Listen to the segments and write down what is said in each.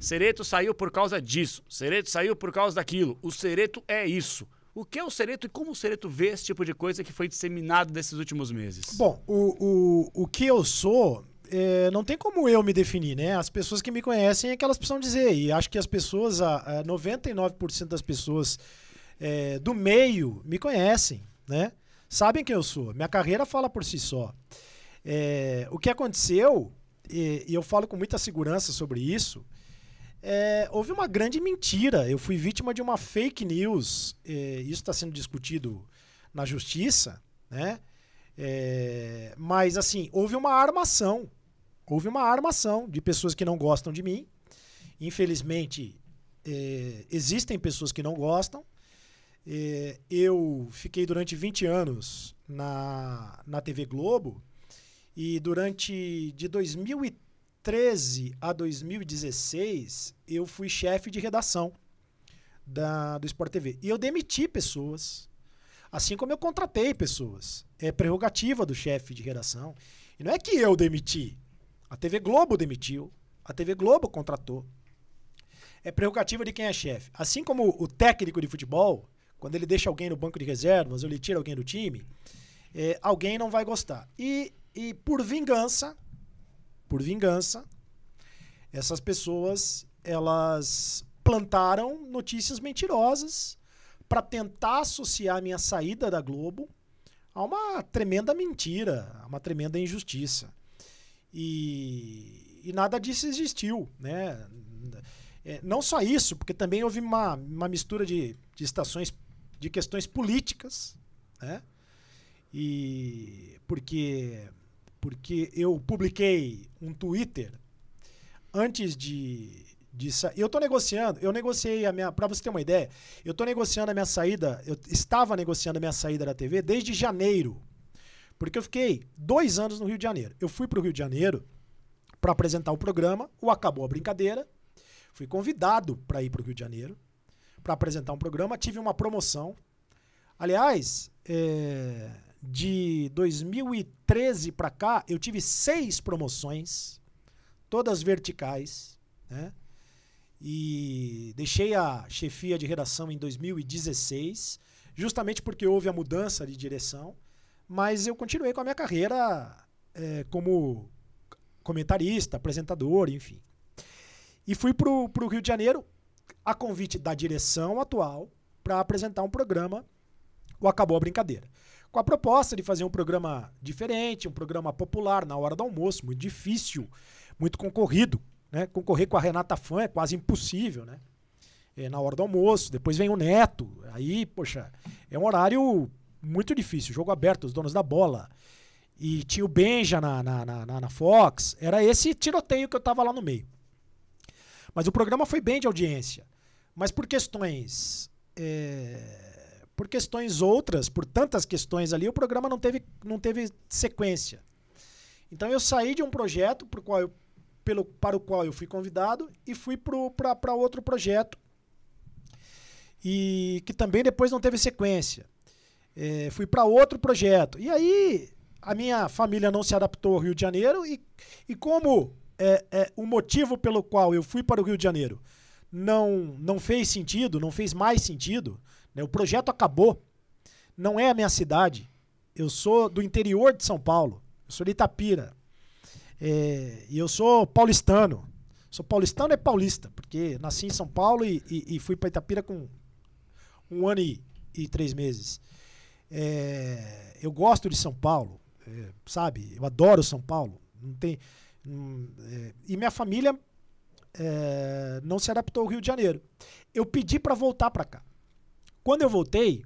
Cereto saiu por causa disso, Cereto saiu por causa daquilo, o Cereto é isso. O que é o Cereto e como o Cereto vê esse tipo de coisa que foi disseminado nesses últimos meses? Bom, o, o, o que eu sou, é, não tem como eu me definir, né? As pessoas que me conhecem é que elas precisam dizer. E acho que as pessoas, a, a 99% das pessoas é, do meio me conhecem, né? Sabem quem eu sou. Minha carreira fala por si só. É, o que aconteceu, e, e eu falo com muita segurança sobre isso, é, houve uma grande mentira. Eu fui vítima de uma fake news. É, isso está sendo discutido na justiça, né? É, mas assim, houve uma armação. Houve uma armação de pessoas que não gostam de mim. Infelizmente, é, existem pessoas que não gostam. É, eu fiquei durante 20 anos na, na TV Globo e durante de 2003 2013 a 2016, eu fui chefe de redação da, do Sport TV. E eu demiti pessoas, assim como eu contratei pessoas. É prerrogativa do chefe de redação. E não é que eu demiti. A TV Globo demitiu, a TV Globo contratou. É prerrogativa de quem é chefe. Assim como o técnico de futebol, quando ele deixa alguém no banco de reservas ou ele tira alguém do time, é, alguém não vai gostar. E, e por vingança, por vingança, essas pessoas elas plantaram notícias mentirosas para tentar associar a minha saída da Globo a uma tremenda mentira, a uma tremenda injustiça. E, e nada disso existiu, né? É, não só isso, porque também houve uma, uma mistura de, de estações, de questões políticas, né? E porque porque eu publiquei um Twitter antes de, de sa... eu estou negociando, eu negociei a minha, para você ter uma ideia, eu estou negociando a minha saída, eu estava negociando a minha saída da TV desde janeiro, porque eu fiquei dois anos no Rio de Janeiro. Eu fui para o Rio de Janeiro para apresentar o programa, o acabou a brincadeira, fui convidado para ir para o Rio de Janeiro para apresentar um programa, tive uma promoção. Aliás, é de 2013 para cá, eu tive seis promoções, todas verticais, né? E deixei a chefia de redação em 2016, justamente porque houve a mudança de direção, mas eu continuei com a minha carreira é, como comentarista, apresentador, enfim. E fui para o Rio de Janeiro a convite da direção atual para apresentar um programa, o Acabou a Brincadeira com a proposta de fazer um programa diferente, um programa popular na hora do almoço, muito difícil, muito concorrido. Né? Concorrer com a Renata Fã é quase impossível, né? É, na hora do almoço, depois vem o Neto, aí, poxa, é um horário muito difícil, jogo aberto, os donos da bola. E tinha o Benja na, na, na, na Fox, era esse tiroteio que eu tava lá no meio. Mas o programa foi bem de audiência. Mas por questões é, por questões outras, por tantas questões ali, o programa não teve, não teve sequência. Então eu saí de um projeto qual eu, pelo, para o qual eu fui convidado e fui para outro projeto e que também depois não teve sequência. É, fui para outro projeto. E aí a minha família não se adaptou ao Rio de Janeiro e, e como é, é, o motivo pelo qual eu fui para o Rio de Janeiro não, não fez sentido, não fez mais sentido, né? O projeto acabou. Não é a minha cidade. Eu sou do interior de São Paulo. Eu sou de Itapira. É, e eu sou paulistano. Sou paulistano e é paulista, porque nasci em São Paulo e, e, e fui para Itapira com um ano e, e três meses. É, eu gosto de São Paulo, é, sabe? Eu adoro São Paulo. Não tem, hum, e minha família é, não se adaptou ao Rio de Janeiro. Eu pedi para voltar para cá. Quando eu voltei,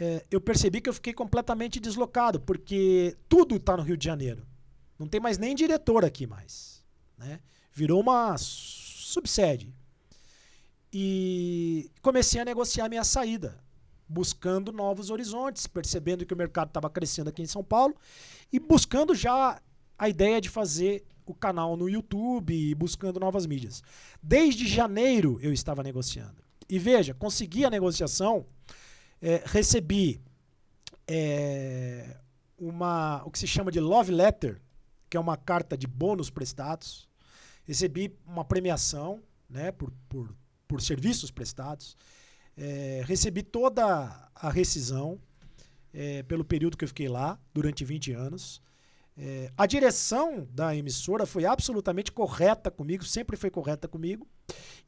é, eu percebi que eu fiquei completamente deslocado, porque tudo está no Rio de Janeiro. Não tem mais nem diretor aqui mais. Né? Virou uma subsede. E comecei a negociar minha saída, buscando novos horizontes, percebendo que o mercado estava crescendo aqui em São Paulo e buscando já a ideia de fazer o canal no YouTube e buscando novas mídias. Desde janeiro eu estava negociando. E veja, consegui a negociação, é, recebi é, uma, o que se chama de love letter, que é uma carta de bônus prestados. Recebi uma premiação né, por, por, por serviços prestados. É, recebi toda a rescisão é, pelo período que eu fiquei lá, durante 20 anos. É, a direção da emissora foi absolutamente correta comigo, sempre foi correta comigo.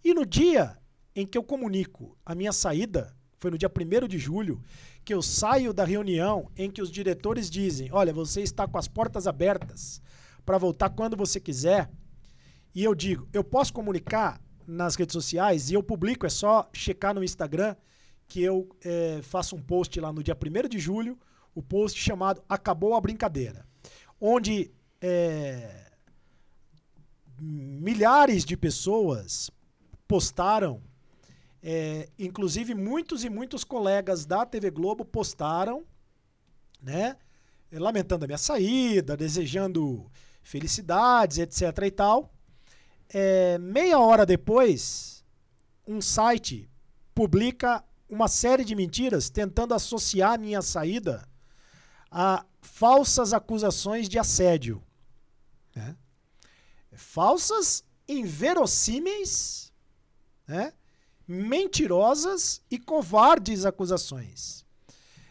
E no dia em que eu comunico a minha saída, foi no dia 1 de julho, que eu saio da reunião em que os diretores dizem: Olha, você está com as portas abertas para voltar quando você quiser. E eu digo: Eu posso comunicar nas redes sociais e eu publico, é só checar no Instagram que eu é, faço um post lá no dia 1 de julho, o post chamado Acabou a Brincadeira, onde é, milhares de pessoas postaram é, inclusive, muitos e muitos colegas da TV Globo postaram, né? Lamentando a minha saída, desejando felicidades, etc. e tal. É, meia hora depois, um site publica uma série de mentiras tentando associar a minha saída a falsas acusações de assédio. Né? Falsas, inverossímeis, né? mentirosas e covardes acusações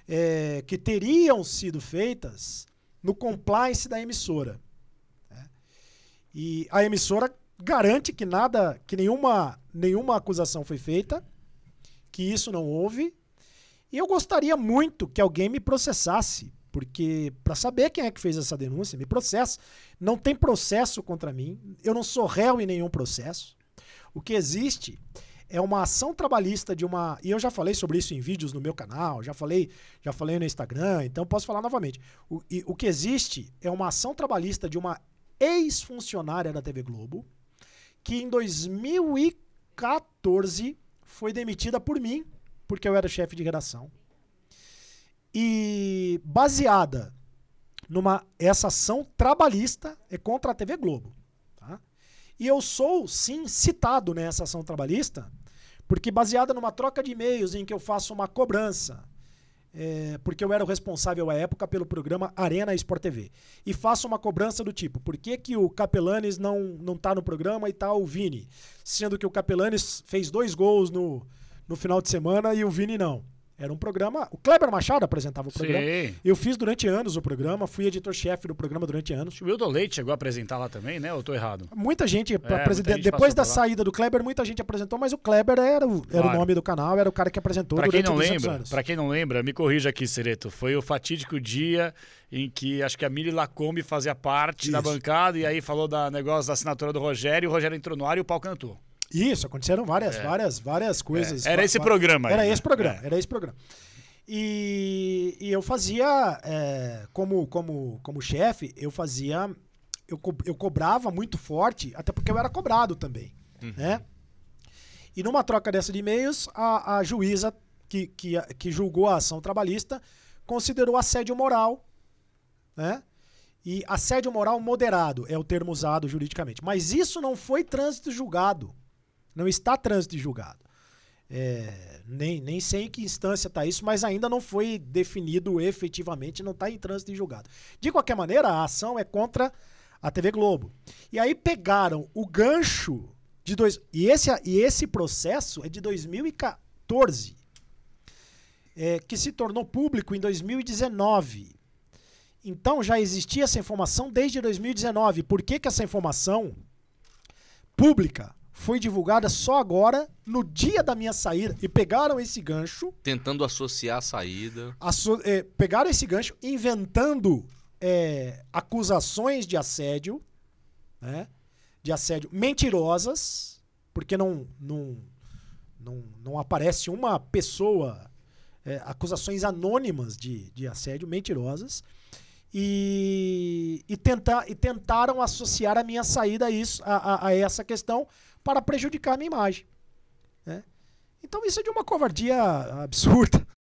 é, que teriam sido feitas no compliance da emissora. Né? E a emissora garante que nada, que nenhuma, nenhuma acusação foi feita, que isso não houve. E eu gostaria muito que alguém me processasse, porque para saber quem é que fez essa denúncia, me processa. Não tem processo contra mim, eu não sou réu em nenhum processo. O que existe é uma ação trabalhista de uma. E eu já falei sobre isso em vídeos no meu canal, já falei, já falei no Instagram, então posso falar novamente. O, e, o que existe é uma ação trabalhista de uma ex-funcionária da TV Globo, que em 2014 foi demitida por mim, porque eu era chefe de redação. E baseada numa essa ação trabalhista é contra a TV Globo. Tá? E eu sou, sim, citado nessa ação trabalhista porque baseada numa troca de e-mails em que eu faço uma cobrança, é, porque eu era o responsável à época pelo programa Arena Sport TV, e faço uma cobrança do tipo, por que, que o Capelanes não, não tá no programa e tá o Vini? Sendo que o Capelanes fez dois gols no, no final de semana e o Vini não. Era um programa. O Kleber Machado apresentava o programa. Sim. Eu fiz durante anos o programa, fui editor-chefe do programa durante anos. O Wildo Leite chegou a apresentar lá também, né? Ou tô errado? Muita gente. É, muita gente depois da saída do Kleber, muita gente apresentou, mas o Kleber era, o, era o nome do canal, era o cara que apresentou pra quem não lembra, Para quem não lembra, me corrija aqui, Sereto. Foi o fatídico dia em que acho que a Mili Lacombe fazia parte Isso. da bancada e aí falou da negócio da assinatura do Rogério, o Rogério entrou no ar e o pau cantou. Isso, aconteceram várias, é. várias, várias é. coisas. É. Era esse programa. Era aí, esse né? programa, é. era esse programa. E, e eu fazia, é, como, como, como chefe, eu fazia, eu, co eu cobrava muito forte, até porque eu era cobrado também, uhum. né? E numa troca dessa de e-mails, a, a juíza que, que, que julgou a ação trabalhista considerou assédio moral, né? E assédio moral moderado é o termo usado juridicamente. Mas isso não foi trânsito julgado. Não está trânsito de julgado. É, nem, nem sei em que instância está isso, mas ainda não foi definido efetivamente, não está em trânsito de julgado. De qualquer maneira, a ação é contra a TV Globo. E aí pegaram o gancho de dois. E esse, e esse processo é de 2014, é, que se tornou público em 2019. Então já existia essa informação desde 2019. Por que, que essa informação pública foi divulgada só agora, no dia da minha saída, e pegaram esse gancho. Tentando associar a saída. Asso é, pegaram esse gancho, inventando é, acusações de assédio, né? De assédio mentirosas, porque não, não, não, não aparece uma pessoa. É, acusações anônimas de, de assédio, mentirosas. E, e, tentar, e tentaram associar a minha saída a, isso, a, a, a essa questão, para prejudicar a minha imagem. Né? Então isso é de uma covardia absurda.